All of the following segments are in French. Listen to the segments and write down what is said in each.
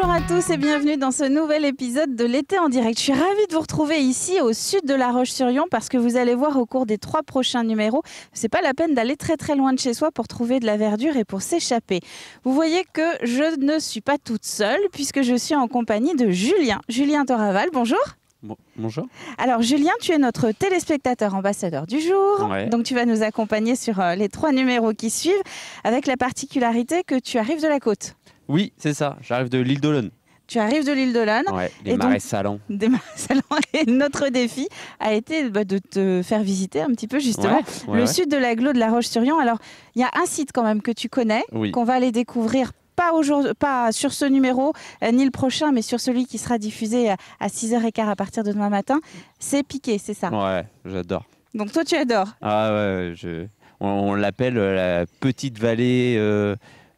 Bonjour à tous et bienvenue dans ce nouvel épisode de l'été en direct. Je suis ravie de vous retrouver ici au sud de La Roche-sur-Yon parce que vous allez voir au cours des trois prochains numéros, c'est pas la peine d'aller très très loin de chez soi pour trouver de la verdure et pour s'échapper. Vous voyez que je ne suis pas toute seule puisque je suis en compagnie de Julien. Julien Toraval, bonjour. bonjour. Alors Julien, tu es notre téléspectateur ambassadeur du jour. Donc tu vas nous accompagner sur euh, les trois numéros qui suivent avec la particularité que tu arrives de la côte. Oui, c'est ça. J'arrive de l'île d'Olonne. Tu arrives de l'île d'Olonne. Oui, des marais salants. Des marais salants. Et notre défi a été bah, de te faire visiter un petit peu justement le sud de l'agglo de La Roche-sur-Yon. Alors, il y a un site quand même que tu connais, qu'on va aller découvrir pas, pas sur ce numéro, euh, ni le prochain, mais sur celui qui sera diffusé euh, à, 6h15 à partir de demain matin. C'est Piqué, c'est ça Ouais, j'adore. Donc toi, tu adores Ah on, l'appelle euh, la petite vallée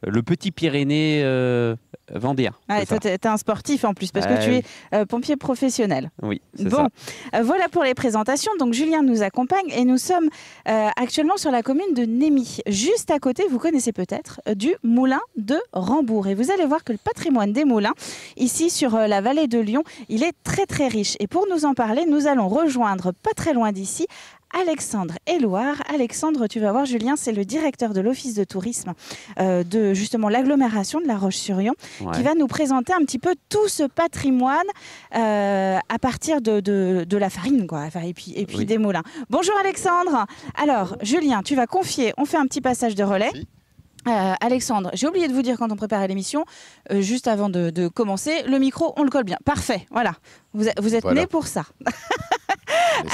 le Petit Pyrénées euh, vendéen. Ah, tu es un sportif en plus, parce que tu es euh, pompier professionnel. Oui, bon. Euh, voilà pour les présentations. Donc, Julien nous accompagne et nous sommes actuellement sur la commune de Némy. Juste à côté, vous connaissez peut-être, du moulin de Rambourg. Et vous allez voir que le patrimoine des moulins, ici sur la vallée de Lyon, il est très, très riche. Et pour nous en parler, nous allons rejoindre, pas très loin d'ici, Alexandre Éloire. Alexandre, tu vas voir, Julien, c'est le directeur de l'Office de tourisme euh, de justement l'agglomération de La Roche-sur-Yon qui va nous présenter un petit peu tout ce patrimoine euh, à partir de, de, la farine quoi, et puis, et puis des moulins. Bonjour Alexandre. Alors, Julien, tu vas confier, on fait un petit passage de relais. Euh, Alexandre, j'ai oublié de vous dire quand on préparait l'émission, juste avant de, commencer, le micro, on le colle bien. Parfait, voilà. Vous, êtes né pour ça.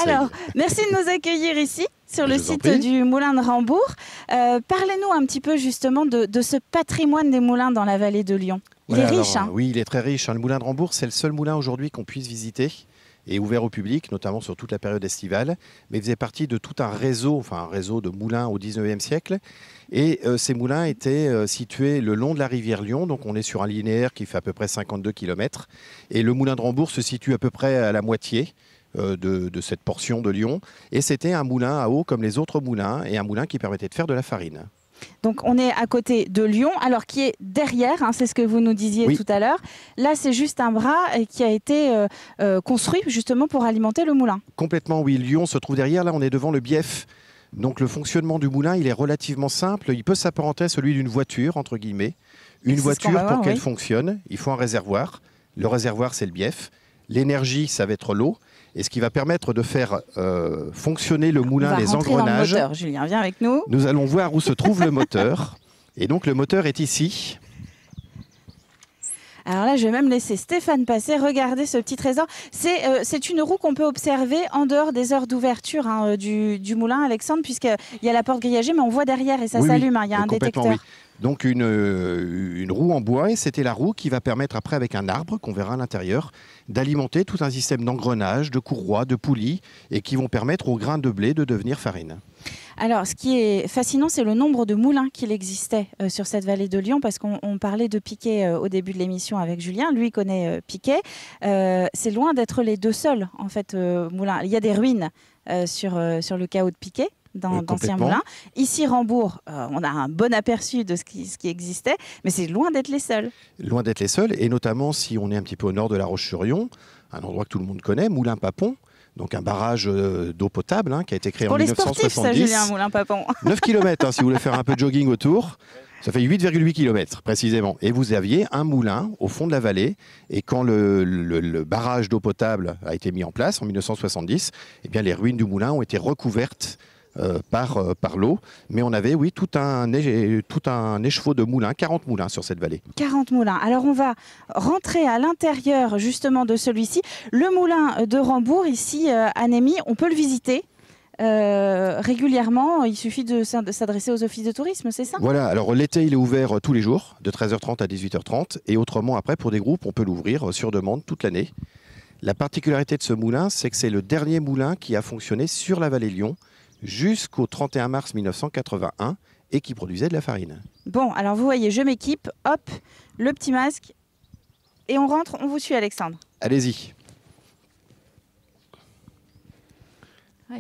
Alors, merci de nous accueillir ici sur le site du Moulin de Rambourg. Euh, parlez-nous un petit peu justement de, ce patrimoine des moulins dans la vallée de Lyon. Il est riche. Hein oui, il est très riche. Hein. Le Moulin de Rambourg, c'est le seul moulin aujourd'hui qu'on puisse visiter et ouvert au public, notamment sur toute la période estivale, mais il faisait partie de tout un réseau, enfin un réseau de moulins au 19e siècle. Et euh, ces moulins étaient euh, situés le long de la rivière Lyon, donc on est sur un linéaire qui fait à peu près 52 km. Et le moulin de Rambourg se situe à peu près à la moitié. Euh, de, cette portion de Lyon. Et c'était un moulin à eau comme les autres moulins et un moulin qui permettait de faire de la farine. Donc on est à côté de Lyon, alors qui est derrière, hein, c'est ce que vous nous disiez tout à l'heure. Là, c'est juste un bras euh, qui a été euh, construit justement pour alimenter le moulin. Complètement, oui. Lyon se trouve derrière. Là, on est devant le bief. Donc le fonctionnement du moulin, il est relativement simple. Il peut s'apparenter à celui d'une voiture, entre guillemets. Une voiture, pour qu'elle fonctionne, il faut un réservoir. Le réservoir, c'est le bief. L'énergie, ça va être l'eau et ce qui va permettre de faire euh, fonctionner le moulin, les engrenages. le moteur. Julien, viens avec nous. Nous allons voir où se trouve le moteur. Et donc le moteur est ici. Alors là, je vais même laisser Stéphane passer. Regardez ce petit trésor. C'est euh, une roue qu'on peut observer en dehors des heures d'ouverture hein, euh, du, du, moulin, Alexandre, puisqu'il y a la porte grillagée, mais on voit derrière et ça s'allume. Hein. il y a un détecteur. Donc euh, une, roue en bois, et c'était la roue qui va permettre après, avec un arbre qu'on verra à l'intérieur, d'alimenter tout un système d'engrenages, de courroies, de poulies, et qui vont permettre aux grains de blé de devenir farine. Alors, ce qui est fascinant, c'est le nombre de moulins qu'il existait euh, sur cette vallée de Lyon, parce qu'on parlait de Piquet euh, au début de l'émission avec Julien. Lui connaît Piquet. c'est loin d'être les deux seuls, en fait, moulins. Il y a des ruines sur, sur le chaos de Piquet, dans d'anciens moulins. Ici, Rambourg, euh, on a un bon aperçu de ce qui, ce qui existait, mais c'est loin d'être les seuls. Loin d'être les seuls, et notamment si on est un petit peu au nord de la Roche-sur-Yon, un endroit que tout le monde connaît, Moulin-Papon, donc un barrage euh, d'eau potable hein, qui a été créé en les 1970. Sportifs, ça, Julien Moulin Papon. 9 km si vous voulez faire un peu de jogging autour. Ça fait 8,8 km précisément. Et vous aviez un moulin au fond de la vallée. Et quand le, barrage d'eau potable a été mis en place en 1970, eh bien, les ruines du moulin ont été recouvertes euh, euh, par, l'eau. Mais on avait, oui, tout un, tout un écheveau de moulins, 40 moulins sur cette vallée. 40 moulins. Alors on va rentrer à l'intérieur justement de celui-ci. Le moulin de Rambourg, ici euh, à Némy, on peut le visiter régulièrement, il suffit de s'adresser aux offices de tourisme, c'est ça Voilà, alors l'été il est ouvert tous les jours, de 13h30 à 18h30, et autrement après pour des groupes on peut l'ouvrir sur demande toute l'année. La particularité de ce moulin, c'est que c'est le dernier moulin qui a fonctionné sur la vallée Lyon, jusqu'au 31 mars 1981 et qui produisait de la farine. Bon, alors vous voyez, je m'équipe, hop, le petit masque, et on rentre, on vous suit Alexandre. Allez-y.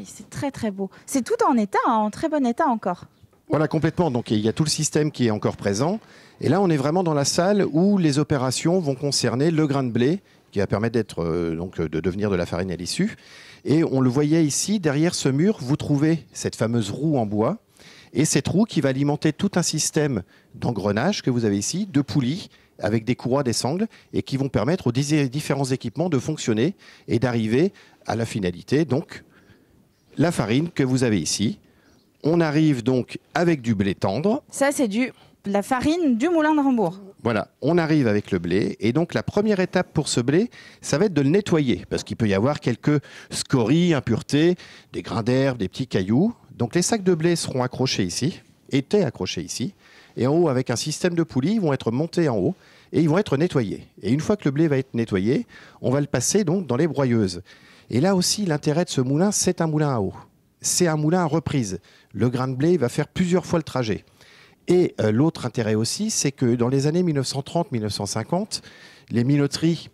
c'est très très beau. C'est tout en état, hein, en très bon état encore. Voilà, complètement. Donc il y a tout le système qui est encore présent. Et là, on est vraiment dans la salle où les opérations vont concerner le grain de blé qui va permettre d'être euh, donc euh, de devenir de la farine à l'issue. Et on le voyait ici, derrière ce mur, vous trouvez cette fameuse roue en bois. Et cette roue qui va alimenter tout un système d'engrenages que vous avez ici, de poulies avec des courroies, des sangles, et qui vont permettre aux différents équipements de fonctionner et d'arriver à la finalité, donc la farine que vous avez ici. On arrive donc avec du blé tendre. Ça, c'est du la farine du moulin de Rambourg. Voilà, on arrive avec le blé. Et donc, la première étape pour ce blé, ça va être de le nettoyer, parce qu'il peut y avoir quelques scories, impuretés, des grains d'herbe, des petits cailloux. Donc, les sacs de blé seront accrochés ici, étaient accrochés ici. Et en haut, avec un système de poulies, ils vont être montés en haut et ils vont être nettoyés. Et une fois que le blé va être nettoyé, on va le passer donc dans les broyeuses. Et là aussi, l'intérêt de ce moulin, c'est un moulin à eau. C'est un moulin à reprise. Le grain de blé va faire plusieurs fois le trajet. Et euh, l'autre intérêt aussi, c'est que dans les années 1930-1950, les minoteries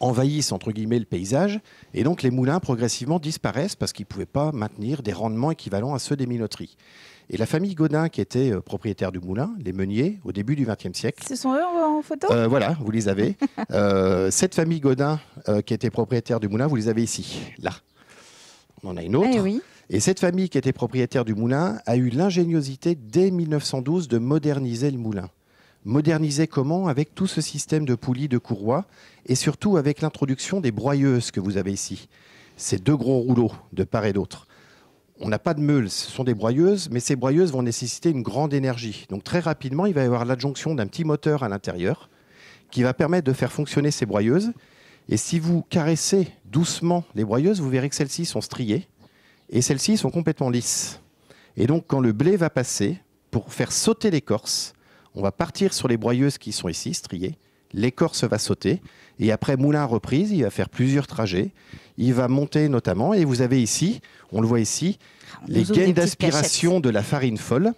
envahissent entre guillemets le paysage et donc les moulins progressivement disparaissent parce qu'ils ne pouvaient pas maintenir des rendements équivalents à ceux des minoteries. Et la famille Godin, qui était euh, propriétaire du moulin, les meuniers, au début du XXe siècle. Ce sont eux en photo euh, Voilà, vous les avez. cette famille Godin, qui était propriétaire du moulin, vous les avez ici, là. On en a une autre. Eh oui. Et cette famille qui était propriétaire du moulin a eu l'ingéniosité dès 1912 de moderniser le moulin. Moderniser comment Avec tout ce système de poulies de courroies et surtout avec l'introduction des broyeuses que vous avez ici. Ces deux gros rouleaux de part et d'autre. On n'a pas de meules, ce sont des broyeuses, mais ces broyeuses vont nécessiter une grande énergie. Donc très rapidement, il va y avoir l'adjonction d'un petit moteur à l'intérieur qui va permettre de faire fonctionner ces broyeuses. Et si vous caressez doucement les broyeuses, vous verrez que celles-ci sont striées et celles-ci sont complètement lisses. Et donc quand le blé va passer, pour faire sauter l'écorce, on va partir sur les broyeuses qui sont ici, striées, l'écorce va sauter, et après moulin à reprise, il va faire plusieurs trajets, il va monter notamment, et vous avez ici, on le voit ici, les gaines d'aspiration de la farine folle,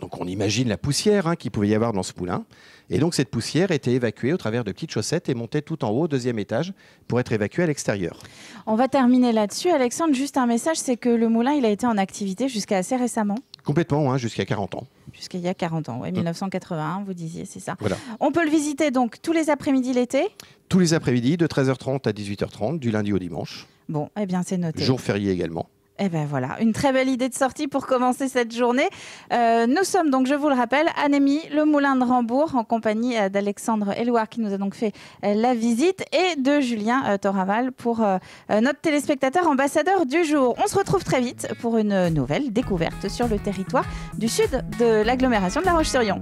donc on imagine la poussière hein, qu'il pouvait y avoir dans ce poulain. Et donc cette poussière était évacuée au travers de petites chaussettes et montait tout en haut, deuxième étage, pour être évacuée à l'extérieur. On va terminer là-dessus. Alexandre, juste un message, c'est que le moulin, il a été en activité jusqu'à assez récemment. Complètement, hein, jusqu'à 40 ans. Jusqu'à il y a 40 ans, oui, 1981, hum. vous disiez, c'est ça. On peut le visiter donc tous les après-midi l'été Tous les après-midi, de 13h30 à 18h30, du lundi au dimanche. Bon, eh bien c'est noté. Jour férié également. Eh bien voilà, une très belle idée de sortie pour commencer cette journée. Euh, nous sommes donc, je vous le rappelle, Anémie, le Moulin de Rambourg, en compagnie euh, d'Alexandre Elouard qui nous a donc fait euh, la visite et de Julien Toraval pour notre téléspectateur ambassadeur du jour. On se retrouve très vite pour une nouvelle découverte sur le territoire du sud de l'agglomération de La Roche-sur-Yon.